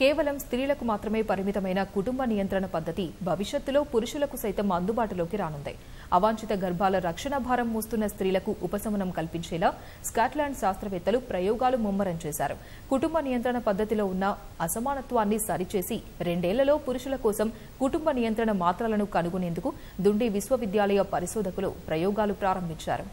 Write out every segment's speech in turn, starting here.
కేవలం స్త్రీలకు మాత్రమే పరిమితమైన కుటుంబ నియంత్రణ పద్ధతి భవిష్యత్తులో పురుషులకు సైతం అందుబాటులోకి రానుంది అవాంఛిత గర్భాల రక్షణ భారం మోస్తున్న స్త్రీలకు ఉపశమనం కల్పించేలా స్కాట్లాండ్ శాస్త్రవేత్తలు ప్రయోగాలు ముమ్మరం చేశారు కుటుంబ నియంత్రణ పద్ధతిలో ఉన్న అసమానత్వాన్ని సరిచేసి రెండేళ్లలో పురుషుల కోసం కుటుంబ నియంత్రణ మాత్రలను కనుగొనేందుకు దుండి విశ్వవిద్యాలయ పరిశోధకులు ప్రయోగాలు ప్రారంభించారు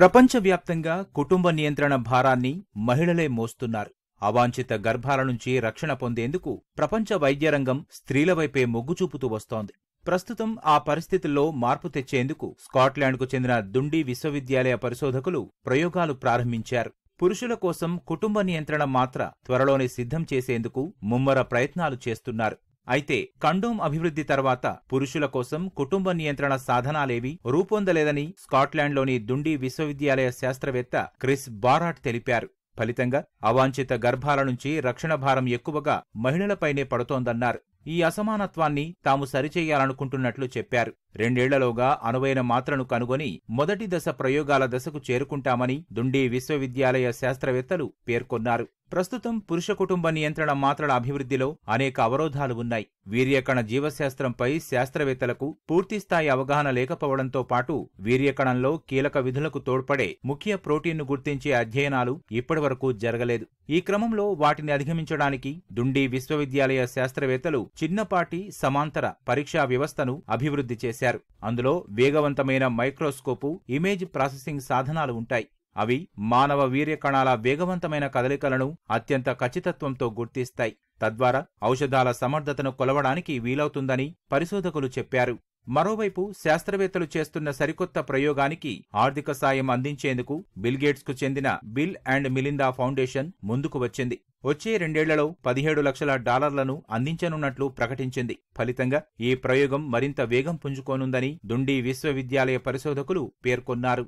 ప్రపంచవ్యాప్తంగా కుటుంబ నియంత్రణ భారాన్ని మహిళలే మోస్తున్నారు అవాంఛిత గర్భాల నుంచి రక్షణ పొందేందుకు ప్రపంచ వైద్యరంగం స్త్రీల స్త్రీలవైపే మొగ్గు చూపుతూ వస్తోంది ప్రస్తుతం ఆ పరిస్థితుల్లో మార్పు తెచ్చేందుకు స్కాట్లాండ్కు చెందిన దుండి విశ్వవిద్యాలయ పరిశోధకులు ప్రయోగాలు ప్రారంభించారు పురుషుల కోసం కుటుంబ నియంత్రణ మాత్ర త్వరలోనే సిద్ధం చేసేందుకు ముమ్మర ప్రయత్నాలు చేస్తున్నారు అయితే కండోం అభివృద్ధి తర్వాత పురుషుల కోసం కుటుంబ నియంత్రణ సాధనాలేవి రూపొందలేదని స్కాట్లాండ్లోని దుండి విశ్వవిద్యాలయ శాస్త్రవేత్త క్రిస్ బారాట్ తెలిపారు ఫలితంగా అవాంఛిత గర్భాల నుంచి రక్షణ భారం ఎక్కువగా మహిళలపైనే పడుతోందన్నారు ఈ అసమానత్వాన్ని తాము సరిచేయాలనుకుంటున్నట్లు చెప్పారు రెండేళ్లలోగా అనువైన మాత్రను కనుగొని మొదటి దశ ప్రయోగాల దశకు చేరుకుంటామని దుండి విశ్వవిద్యాలయ శాస్త్రవేత్తలు పేర్కొన్నారు ప్రస్తుతం పురుష కుటుంబ నియంత్రణ మాత్రల అభివృద్ధిలో అనేక అవరోధాలు ఉన్నాయి వీర్యకణ జీవశాస్త్రంపై శాస్త్రవేత్తలకు పూర్తిస్థాయి అవగాహన లేకపోవడంతో పాటు వీర్యకణంలో కీలక విధులకు తోడ్పడే ముఖ్య ప్రోటీన్ను గుర్తించే అధ్యయనాలు ఇప్పటివరకు జరగలేదు ఈ క్రమంలో వాటిని అధిగమించడానికి దుండి విశ్వవిద్యాలయ శాస్త్రవేత్తలు చిన్నపాటి సమాంతర పరీక్షా వ్యవస్థను అభివృద్ధి చేశారు అందులో వేగవంతమైన మైక్రోస్కోపు ఇమేజ్ ప్రాసెసింగ్ సాధనాలు ఉంటాయి అవి మానవ వీర్యకణాల వేగవంతమైన కదలికలను అత్యంత ఖచ్చితత్వంతో గుర్తిస్తాయి తద్వారా ఔషధాల సమర్థతను కొలవడానికి వీలవుతుందని పరిశోధకులు చెప్పారు మరోవైపు శాస్త్రవేత్తలు చేస్తున్న సరికొత్త ప్రయోగానికి ఆర్థిక సాయం అందించేందుకు బిల్గేట్స్కు చెందిన బిల్ అండ్ మిలిందా ఫౌండేషన్ ముందుకు వచ్చింది వచ్చే రెండేళ్లలో పదిహేడు లక్షల డాలర్లను అందించనున్నట్లు ప్రకటించింది ఫలితంగా ఈ ప్రయోగం మరింత వేగం పుంజుకోనుందని దుండి విశ్వవిద్యాలయ పరిశోధకులు పేర్కొన్నారు